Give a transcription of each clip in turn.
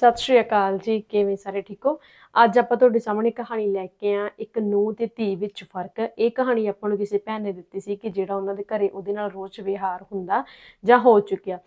ਸਤਿ ਸ਼੍ਰੀ ਅਕਾਲ ਜੀ ਕਿਵੇਂ ਸਾਰੇ ਠੀਕ ਹੋ ਅੱਜ ਆਪਾਂ ਤੁਹਾਡੇ ਸਾਹਮਣੇ ਕਹਾਣੀ ਲੈ ਕੇ ਆ ਇੱਕ ਨੂੰਹ ਤੇ ਧੀ ਵਿੱਚ ਫਰਕ ਇਹ ਕਹਾਣੀ ਆਪਾਂ ਨੂੰ ਕਿਸੇ ਭੈਣ ਨੇ ਦਿੱਤੀ ਸੀ ਕਿ ਜਿਹੜਾ ਉਹਨਾਂ ਦੇ ਘਰੇ ਉਹਦੇ ਨਾਲ ਰੋਜ਼ ਵਿਹਾਰ ਹੁੰਦਾ ਜਾਂ ਹੋ ਚੁੱਕਿਆ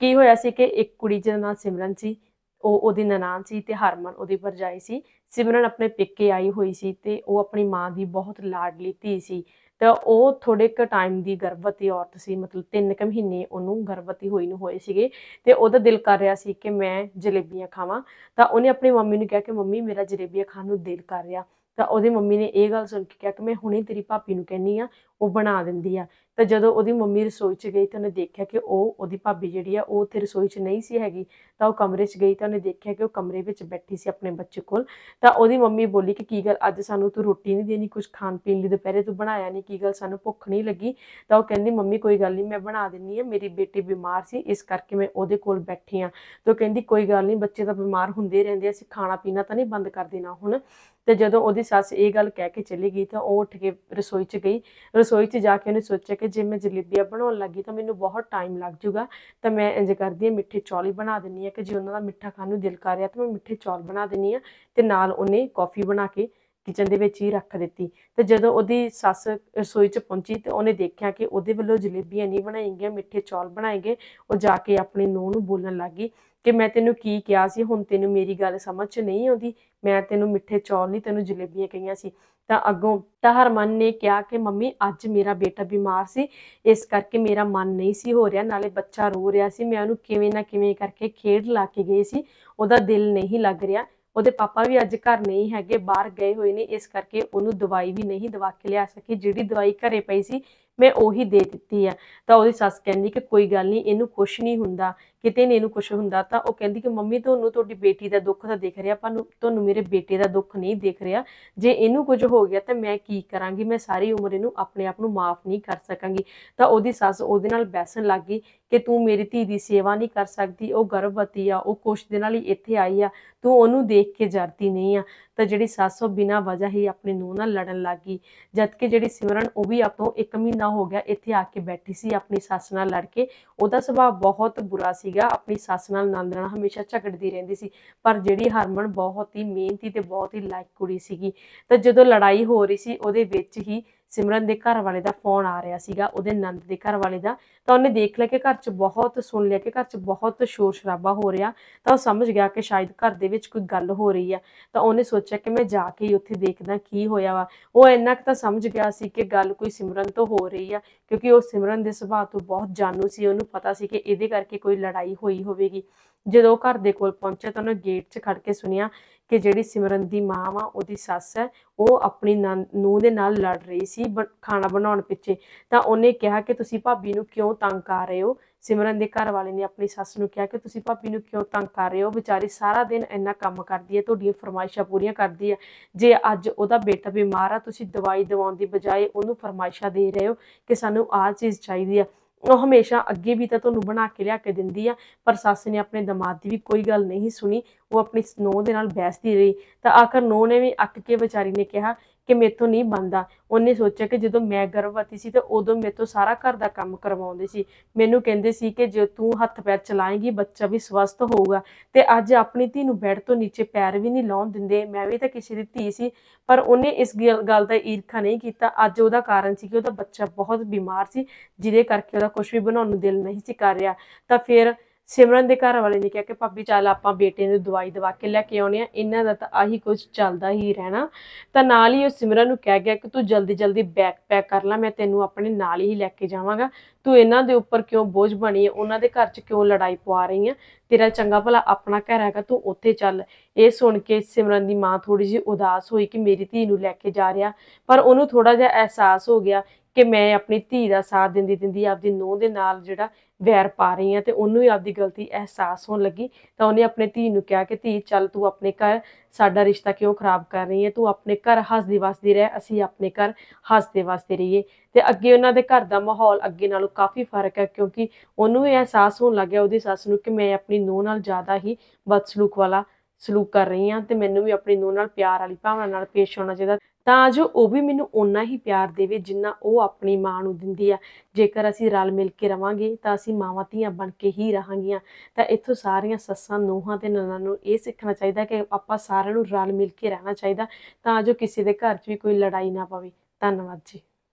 ਕੀ ਹੋਇਆ ਸੀ ਕਿ ਇੱਕ ਕੁੜੀ ਜਿਹਦਾ ਨਾਮ ਸਿਮਰਨ ਸੀ ਉਹ ਉਹਦੀ ਨਨਾਣ ਸੀ ਤੇ ਹਰਮਨ ਉਹਦੀ ਭਰਜਾਈ ਸੀ ਸਿਮਰਨ ਆਪਣੇ ਪਿੱਕੇ ਆਈ ਹੋਈ ਸੀ ਤੇ ਉਹ ਆਪਣੀ ਮਾਂ ਦੀ ਬਹੁਤ ਲਾਡਲੀ ਧੀ ਸੀ ਤਾਂ ਉਹ ਥੋੜੇ ਕ ਟਾਈਮ ਦੀ ਗਰਭਵਤੀ ਔਰਤ ਸੀ ਮਤਲਬ 3 ਕੁ ਮਹੀਨੇ ਉਹਨੂੰ ਗਰਭਵਤੀ ਹੋਈ ਨੂੰ ਹੋਏ ਸੀਗੇ ਤੇ ਉਹਦਾ ਦਿਲ ਕਰ ਰਿਹਾ ਸੀ ਕਿ ਮੈਂ ਜਲੇਬੀਆਂ ਖਾਵਾਂ ਤਾਂ ਉਹਨੇ ਆਪਣੀ ਮੰਮੀ ਨੂੰ ਕਿਹਾ ਕਿ ਮੰਮੀ ਮੇਰਾ ਜਲੇਬੀਆਂ ਖਾਣ ਨੂੰ ਦਿਲ ਕਰ ਰਿਹਾ ਤਾਂ ਉਹਦੀ ਮੰਮੀ ਨੇ ਇਹ ਗੱਲ ਸੁਣ ਕੇ ਕਿਹਾ ਕਿ ਮੈਂ ਹੁਣੇ ਤੇਰੀ ਭਾਬੀ ਨੂੰ ਕਹਿਨੀ ਆ ਉਹ ਬਣਾ ਦਿੰਦੀ ਆ ਤਾਂ ਜਦੋਂ ਉਹਦੀ ਮੰਮੀ ਰਸੋਈ 'ਚ ਗਈ ਤਾਂ ਉਹਨੇ ਦੇਖਿਆ ਕਿ ਉਹ ਉਹਦੀ ਭਾਬੀ ਜਿਹੜੀ ਆ ਉਹ ਉੱਥੇ ਰਸੋਈ 'ਚ ਨਹੀਂ ਸੀ ਹੈਗੀ ਤਾਂ ਉਹ ਕਮਰੇ 'ਚ ਗਈ ਤਾਂ ਉਹਨੇ ਦੇਖਿਆ ਕਿ ਉਹ ਕਮਰੇ ਵਿੱਚ ਬੈਠੀ ਸੀ ਆਪਣੇ ਬੱਚੇ ਕੋਲ ਤਾਂ ਉਹਦੀ ਮੰਮੀ ਬੋਲੀ ਕਿ ਕੀ ਗੱਲ ਅੱਜ ਸਾਨੂੰ ਤੂੰ ਰੋਟੀ ਨਹੀਂ ਦੇਣੀ ਕੁਝ ਖਾਣ ਪੀਣ ਲਈ ਦੁਪਹਿਰੇ ਤੂੰ ਬਣਾਇਆ ਨਹੀਂ ਕੀ ਗੱਲ ਸਾਨੂੰ ਭੁੱਖ ਨਹੀਂ ਲੱਗੀ ਤਾਂ ਉਹ ਕਹਿੰਦੀ ਮੰਮੀ ਕੋਈ ਗੱਲ ਨਹੀਂ ਮੈਂ ਬਣਾ ਦਿੰਨੀ ਆ ਮੇਰੀ ਬੇਟੀ ਬਿਮਾਰ ਸੀ ਇਸ ਕਰਕੇ ਮੈਂ ਉਹਦੇ ਕੋਲ ਬੈਠੀ ਆ ਤਾਂ ਕਹਿੰਦੀ ਕੋਈ ਗੱਲ ਨਹੀਂ ਬੱਚੇ ਤਾਂ ਬਿਮਾਰ ਹੁੰਦੇ ਰਹਿੰਦੇ ਅਸੀਂ ਖਾਣਾ ਪੀਣਾ ਤਾਂ ਨਹੀਂ ਬੰਦ ਕਰ ਦੇਣਾ ਹੁਣ ਤੇ ਜਦੋਂ ਉਹਦੀ ਸੱਸ ਇਹ ਗੱਲ ਕਹਿ ਕੇ ਚਲੀ ਗਈ ਤਾਂ ਉਹ ਉੱਠ ਕੇ ਰਸੋਈ 'ਚ ਗਈ ਰਸੋਈ 'ਚ ਜਾ ਕੇ ਉਹਨੇ ਸੋਚਿਆ ਕਿ ਜੇ ਮੈਂ ਜਲੇਬੀਆਂ ਬਣਾਉਣ ਲੱਗੀ ਤਾਂ ਮੈਨੂੰ ਬਹੁਤ ਟਾਈਮ ਲੱਗ ਜਾਊਗਾ ਤਾਂ ਮੈਂ ਇੰਜ ਕਰਦੀ ਆ ਮਿੱਠੇ ਚੌਲ ਹੀ ਬਣਾ ਦਿੰਨੀ ਆ ਕਿ ਜੇ ਉਹਨਾਂ ਦਾ ਮਿੱਠਾ ਖਾਣ ਨੂੰ ਦਿਲ ਕਰ ਰਿਹਾ ਤਾਂ ਮੈਂ ਮਿੱਠੇ ਚੌਲ ਬਣਾ ਦਿੰਨੀ ਆ ਤੇ ਨਾਲ ਉਹਨੇ ਕਾਫੀ ਬਣਾ ਕੇ ਕਿਚਨ ਦੇ ਵਿੱਚ ਹੀ ਰੱਖ ਦਿੱਤੀ ਤੇ ਜਦੋਂ ਉਹਦੀ ਸੱਸ ਰਸੋਈ 'ਚ ਪਹੁੰਚੀ ਤੇ ਉਹਨੇ ਦੇਖਿਆ ਕਿ ਉਹਦੇ ਵੱਲੋਂ ਜਲੇਬੀਆਂ ਨਹੀਂ ਬਣਾਈਆਂ ਗਈਆਂ ਮਿੱਠੇ ਚੌਲ ਬਣਾਏ ਗਏ ਉਹ ਜਾ ਕੇ ਆਪਣੀ ਨੂੰਹ ਨੂੰ ਬੋਲਣ ਲੱਗੀ ਕਿ ਮੈਂ ਤੈਨੂੰ ਕੀ ਕਿਹਾ ਸੀ ਹੁਣ ਤੈਨੂੰ ਮੇਰੀ ਗੱਲ ਸਮਝ 'ਚ ਨਹੀਂ ਆਉਂਦੀ ਮੈਂ ਤੈਨੂੰ ਮਿੱਠੇ ਚੌਲ ਨਹੀਂ ਤੈਨੂੰ ਜਲੇਬੀਆਂ ਕਹੀਆਂ ਸੀ ਤਾਂ ਅੱਗੋਂ ਤਾਂ ਹਰਮਨ ਨੇ ਕਿਹਾ ਕਿ ਮੰਮੀ ਅੱਜ ਮੇਰਾ ਬੇਟਾ ਬਿਮਾਰ ਸੀ ਇਸ ਕਰਕੇ ਮੇਰਾ ਮਨ ਨਹੀਂ ਸੀ ਹੋ ਰਿਹਾ ਨਾਲੇ ਬੱਚਾ ਰੋ ਰਿਹਾ ਸੀ ਮੈਂ ਉਹਨੂੰ ਕਿਵੇਂ ਨਾ ਕਿਵੇਂ ਕਰਕੇ ਖੇਡ ਲਾ ਕੇ ਗਈ ਸੀ ਉਹਦਾ ਦਿਲ ਨਹੀਂ ਲੱਗ ਰਿਹਾ ਉਹਦੇ ਪਾਪਾ ਵੀ ਅੱਜ ਘਰ ਨਹੀਂ ਹੈਗੇ ਬਾਹਰ ਗਏ ਹੋਏ ਨੇ ਇਸ ਕਰਕੇ ਉਹਨੂੰ ਦਵਾਈ ਵੀ ਨਹੀਂ ਦਵਾ ਕੇ ਲਿਆ ਸਕੀ ਜਿਹੜੀ ਦਵਾਈ ਘਰੇ ਪਈ ਸੀ ਮੈਂ ਉਹੀ ਦੇ ਦਿੱਤੀ ਆ ਤਾਂ ਉਹਦੀ ਸੱਸ ਕਹਿੰਦੀ ਕਿ ਕੋਈ ਗੱਲ ਨਹੀਂ ਇਹਨੂੰ ਕੁਝ ਨਹੀਂ ਹੁੰਦਾ ਕਿਤੇ ਨਹੀਂ ਇਹਨੂੰ ਕੁਝ ਹੁੰਦਾ ਤਾਂ ਉਹ ਕਹਿੰਦੀ ਕਿ ਮੰਮੀ ਤੁਹਾਨੂੰ ਤੁਹਾਡੀ ਬੇਟੀ ਦਾ ਦੁੱਖ ਤਾਂ ਦਿਖ ਰਿਹਾ ਪਰ ਤੁਹਾਨੂੰ ਮੇਰੇ ਬੇਟੇ ਦਾ ਦੁੱਖ ਨਹੀਂ ਦਿਖ ਰਿਹਾ ਜੇ ਇਹਨੂੰ ਕੁਝ ਹੋ ਗਿਆ ਤਾਂ ਮੈਂ ਕੀ ਕਰਾਂਗੀ ਮੈਂ ਸਾਰੀ ਉਮਰ ਇਹਨੂੰ ਆਪਣੇ ਆਪ ਨੂੰ ਮਾਫ ਨਹੀਂ ਕਰ ਸਕਾਂਗੀ ਤਾਂ ਉਹਦੀ ਸੱਸ ਉਹਦੇ ਨਾਲ ਬੈਸਣ ਲੱਗ ਗਈ ਕਿ ਤੂੰ ਮੇਰੀ ਧੀ ਦੀ ਸੇਵਾ ਨਹੀਂ ਕਰ ਸਕਦੀ ਉਹ ਗਰਭਵਤੀ ਆ ਉਹ ਕੁਛ ਦਿਨਾਂ ਲਈ ਇੱਥੇ ਆਈ ਆ ਤੂੰ ਉਹਨੂੰ ਦੇਖ ਕੇ ਜਰਦੀ ਨਹੀਂ ਆ ਤਾਂ ਜਿਹੜੀ ਸੱਸ ਉਹ ਬਿਨਾ ਵਜ੍ਹਾ ਹੀ ਆਪਣੇ ਨੂੰਹ ਨਾਲ ਲੜਨ ਲੱਗੀ ਜਦ ਕਿ ਜਿਹੜੀ ਸਿਮਰਨ ਉਹ ਵੀ ਆਪੋ 1 ਮਹੀਨਾ ਹੋ ਗਿਆ ਇੱਥੇ ਆ ਕੇ ਬੈਠੀ ਸੀ ਆਪਣੀ ਸੱਸ ਨਾਲ ਲੜ ਕੇ ਉਹਦਾ ਸੁਭਾਅ ਬਹੁਤ ਬੁਰਾ ਸੀਗਾ ਆਪਣੀ ਸੱਸ ਨਾਲ ਨੰਦਣਾ ਹਮੇਸ਼ਾ ਝਗੜਦੀ ਰਹਿੰਦੀ ਸੀ ਪਰ ਜਿਹੜੀ ਹਰਮਨ ਬਹੁਤ ਹੀ ਮਿਹਨਤੀ ਤੇ ਬਹੁਤ ਹੀ ਲਾਇਕ ਕੁੜੀ ਸੀਗੀ ਤਾਂ ਜਦੋਂ ਲੜਾਈ ਹੋ ਰਹੀ ਸੀ ਉਹਦੇ ਵਿੱਚ ਹੀ ਸਿਮਰਨ ਦੇ ਘਰ ਵਾਲੇ ਦਾ ਫੋਨ ਆ ਰਿਹਾ ਸੀਗਾ ਉਹਦੇ ਨੰਦ ਦੇ ਘਰ ਵਾਲੇ ਦਾ ਤਾਂ ਉਹਨੇ ਦੇਖ ਲਿਆ ਕਿ ਘਰ 'ਚ ਬਹੁਤ ਸੁਣ ਲਿਆ ਕਿ ਘਰ 'ਚ ਬਹੁਤ ਸ਼ੋਰ ਸ਼ਰਾਬਾ ਹੋ ਰਿਹਾ ਤਾਂ ਉਹ ਸਮਝ ਗਿਆ ਕਿ ਸ਼ਾਇਦ ਘਰ ਦੇ ਵਿੱਚ ਕੋਈ ਗੱਲ ਹੋ ਰਹੀ ਆ ਤਾਂ ਉਹਨੇ ਸੋਚਿਆ ਕਿ ਮੈਂ ਜਾ ਕੇ ਉੱਥੇ ਦੇਖਦਾ ਕੀ ਹੋਇਆ ਵਾ ਉਹ ਇੰਨਾ ਕਿ ਤਾਂ ਸਮਝ ਗਿਆ ਸੀ ਕਿ ਗੱਲ ਕੋਈ ਸਿਮਰਨ ਤੋਂ ਹੋ ਰਹੀ ਆ ਕਿਉਂਕਿ ਉਹ ਸਿਮਰਨ ਦੇ ਸੁਭਾਅ ਤੋਂ ਬਹੁਤ ਜਾਣੂ ਸੀ ਉਹਨੂੰ ਪਤਾ ਸੀ ਕਿ ਇਹਦੇ ਕਰਕੇ ਕੋਈ ਲੜਾਈ ਹੋਈ ਹੋਵੇਗੀ ਜਦੋਂ ਘਰ ਦੇ ਕੋਲ ਪਹੁੰਚਿਆ ਤਾਂ ਉਹਨੇ ਗੇਟ 'ਚ ਖੜ ਕੇ ਸੁਣਿਆ ਕਿ ਜਿਹੜੀ ਸਿਮਰਨ ਦੀ ਮਾਂ ਵਾ ਉਹਦੀ ਸੱਸ ਹੈ ਉਹ ਆਪਣੀ ਨੂੰਹ ਦੇ ਨਾਲ ਲੜ ਰਹੀ ਸੀ ਖਾਣਾ ਬਣਾਉਣ ਪਿੱਛੇ ਤਾਂ ਉਹਨੇ ਕਿਹਾ ਕਿ ਤੁਸੀਂ ਭਾਬੀ ਨੂੰ ਕਿਉਂ ਤੰਗ ਕਰ ਰਹੇ ਹੋ ਸਿਮਰਨ ਦੇ ਘਰ ਵਾਲੇ ਨੇ ਆਪਣੀ ਸੱਸ ਨੂੰ ਕਿਹਾ ਕਿ ਤੁਸੀਂ ਭਾਬੀ ਨੂੰ ਕਿਉਂ ਤੰਗ ਕਰ ਰਹੇ ਹੋ ਵਿਚਾਰੀ ਸਾਰਾ ਦਿਨ ਇੰਨਾ ਕੰਮ ਕਰਦੀ ਹੈ ਤੁਹਾਡੀਆਂ ਫਰਮਾਇਸ਼ਾਂ ਪੂਰੀਆਂ ਕਰਦੀ ਹੈ ਜੇ ਅੱਜ ਉਹਦਾ ਬੇਟਾ ਬਿਮਾਰ ਆ ਤੁਸੀਂ ਦਵਾਈ ਦਿਵਾਉਣ ਦੀ ਬਜਾਏ ਉਹਨੂੰ ਫਰਮਾਇਸ਼ਾਂ ਦੇ ਰਹੇ ਹੋ ਕਿ ਸਾਨੂੰ ਆਹ ਚੀਜ਼ ਚਾਹੀਦੀ ਆ ਉਹ ਹਮੇਸ਼ਾ ਅੱਗੇ ਵੀ ਤਾਂ ਤੁਹਾਨੂੰ ਬਣਾ ਕੇ ਲਿਆ ਕੇ ਦਿੰਦੀ ਆ ਪਰ ਸੱਸ ਨੇ ਆਪਣੇ ਦਮਾਦ ਦੀ ਵੀ ਕੋਈ ਗੱਲ ਨਹੀਂ ਸੁਣੀ ਉਹ ਆਪਣੀ ਨੋ ਦੇ ਨਾਲ ਬੈਸਦੀ ਰਹੀ ਤਾਂ ਆਖਰ ਨੋ ਨੇ ਵੀ ਅੱਕ ਕੇ ਵਿਚਾਰੀ ਨੇ ਕਿਹਾ ਕਿ ਮੇਥੋਂ ਨਹੀਂ ਬੰਦਾ ਉਹਨੇ ਸੋਚਿਆ ਕਿ ਜਦੋਂ ਮੈਂ ਗਰਭਵਤੀ ਸੀ ਤੇ ਉਦੋਂ ਮੇਥੋਂ ਸਾਰਾ ਘਰ ਦਾ ਕੰਮ ਕਰਵਾਉਂਦੇ ਸੀ ਮੈਨੂੰ ਕਹਿੰਦੇ ਸੀ ਕਿ ਜੇ ਤੂੰ ਹੱਥ ਪੈਰ ਚਲਾਏਂਗੀ ਬੱਚਾ ਵੀ ਸਵਸਥ ਹੋਊਗਾ ਤੇ ਅੱਜ ਆਪਣੀ ਧੀ ਨੂੰ ਬੈੱਡ ਤੋਂ ਨੀਚੇ ਪੈਰ ਵੀ ਨਹੀਂ ਲਾਉਣ ਦਿੰਦੇ ਮੈਂ ਵੀ ਤਾਂ ਕਿਸੇ ਦੀ ਧੀ ਸੀ ਪਰ ਉਹਨੇ ਇਸ ਗੱਲ ਦਾ ਈਰਖਾ ਨਹੀਂ ਕੀਤਾ ਅੱਜ ਉਹਦਾ ਕਾਰਨ ਸੀ ਕਿ ਉਹਦਾ ਬੱਚਾ ਬਹੁਤ ਬਿਮਾਰ ਸੀ ਜਿਹਦੇ ਕਰਕੇ ਉਹਦਾ ਕੁਝ ਵੀ ਬਣਾਉਣ ਨੂੰ ਦਿਲ ਨਹੀਂ ਸੀ ਕਰ ਰਿਹਾ ਤਾਂ ਫਿਰ ਸਿਮਰਨ ਦੇ ਘਰ ਵਾਲੇ ਨੇ ਕਿਹਾ ਕਿ ਭਾਬੀ ਚੱਲ ਆਪਾਂ ਬੇਟੇ ਨੂੰ ਦਵਾਈ ਦਵਾ ਕੇ ਲੈ ਕੇ ਆਉਣੇ ਆ ਇਹਨਾਂ ਦਾ ਤਾਂ ਆਹੀ ਕੁਝ ਚੱਲਦਾ ਹੀ ਰਹਿਣਾ ਤਾਂ ਨਾਲ ਹੀ ਉਹ ਸਿਮਰਨ ਨੂੰ ਕਹਿ ਗਿਆ ਕਿ ਤੂੰ ਜਲਦੀ ਜਲਦੀ ਬੈਗ ਪੈਕ ਕਰ ਲੈ ਮੈਂ ਤੈਨੂੰ ਆਪਣੇ ਨਾਲ ਹੀ ਲੈ ਕੇ ਜਾਵਾਂਗਾ ਤੂੰ ਇਹਨਾਂ ਦੇ ਉੱਪਰ ਕਿਉਂ ਬੋਝ ਬਣੀ ਹੈ ਉਹਨਾਂ ਦੇ ਘਰ 'ਚ ਕਿਉਂ ਲੜਾਈ ਪਵਾ ਰਹੀ ਹੈ ਤੇਰਾ ਚੰਗਾ ਭਲਾ ਆਪਣਾ ਘਰ ਹੈਗਾ ਤੂੰ ਉੱਥੇ ਚੱਲ ਇਹ ਸੁਣ ਕੇ ਸਿਮਰਨ ਦੀ ਮਾਂ ਥੋੜੀ ਜਿਹੀ ਉਦਾਸ ਹੋਈ ਕਿ ਮੇਰੀ ਧੀ ਨੂੰ ਲੈ ਕੇ ਜਾ ਰਿਹਾ ਪਰ ਉਹਨੂੰ ਥੋੜਾ ਜਿਹਾ ਅਹਿਸਾਸ ਹੋ ਗਿਆ ਕਿ ਮੈਂ ਆਪਣੀ ਧੀ ਦਾ ਸਾਥ ਦਿੰਦੀ ਦਿੰਦੀ ਆਪਦੀ ਨੂੰਹ ਦੇ ਨਾਲ ਜਿਹੜਾ ਵੈਰ ਪਾ ਰਹੀ ਆ ਤੇ ਉਹਨੂੰ ਹੀ ਆਪਦੀ ਗਲਤੀ ਅਹਿਸਾਸ ਹੋਣ ਲੱਗੀ ਤਾਂ ਉਹਨੇ ਆਪਣੇ ਧੀ ਨੂੰ ਕਿਹਾ ਕਿ ਧੀ ਚੱਲ ਤੂੰ ਆਪਣੇ ਘਰ ਸਾਡਾ ਰਿਸ਼ਤਾ ਕਿਉਂ ਖਰਾਬ ਕਰ ਰਹੀ ਹੈ ਤੂੰ ਆਪਣੇ ਘਰ ਹੱਸਦੀ ਵਸਦੀ ਰਹਿ ਅਸੀਂ ਆਪਣੇ ਘਰ ਹੱਸਦੇ ਵਸਦੇ ਰਹੀਏ ਤੇ ਅੱਗੇ ਉਹਨਾਂ ਦੇ ਘਰ ਦਾ ਮਾਹੌਲ ਅੱਗੇ ਨਾਲੋਂ ਕਾਫੀ ਫਰਕ ਹੈ ਕਿਉਂਕਿ ਉਹਨੂੰ ਇਹ ਅਹਿਸਾਸ ਹੋਣ ਲੱਗਿਆ ਉਹਦੀ ਸੱਸ ਨੂੰ ਕਿ ਮੈਂ ਆਪਣੀ ਨੂੰਹ ਨਾਲ ਜ਼ਿਆਦਾ ਹੀ ਬਦਸਲੂਕ ਵਾਲਾ ਸਲੂਕ ਕਰ ਰਹੀ ਹਾਂ ਤੇ ਮੈਨੂੰ ਵੀ ਆਪਣੀ ਨੂੰਹ ਨਾਲ ਪਿਆਰ ਵਾਲੀ ਭਾਵਨਾ ਨਾਲ ਪੇਸ਼ ਹੋਣਾ ਚਾਹੀਦਾ ਤਾਂ ਜੋ ਉਹ ਵੀ ਮੈਨੂੰ ਓਨਾ ਹੀ ਪਿਆਰ ਦੇਵੇ ਜਿੰਨਾ ਉਹ ਆਪਣੀ ਮਾਂ ਨੂੰ ਦਿੰਦੀ ਆ ਜੇਕਰ ਅਸੀਂ ਰਲ ਮਿਲ ਕੇ ਰਵਾਂਗੇ ਤਾਂ ਅਸੀਂ ਮਾਵਾਂ ਧੀਆਂ ਬਣ ਕੇ ਹੀ ਰਹਾਂਗੀਆਂ ਤਾਂ ਇੱਥੋਂ ਸਾਰੀਆਂ ਸੱਸਾਂ ਨੂੰਹਾਂ ਤੇ ਨਨਾਂ ਨੂੰ ਇਹ ਸਿੱਖਣਾ ਚਾਹੀਦਾ ਕਿ ਆਪਾਂ ਸਾਰਿਆਂ ਨੂੰ ਰਲ ਮਿਲ ਕੇ ਰਹਿਣਾ ਚਾਹੀਦਾ ਤਾਂ ਜੋ ਕਿਸੇ ਦੇ ਘਰ 'ਚ ਵੀ ਕੋਈ ਲੜਾਈ ਨਾ ਪਵੇ ਧੰਨਵਾਦ ਜੀ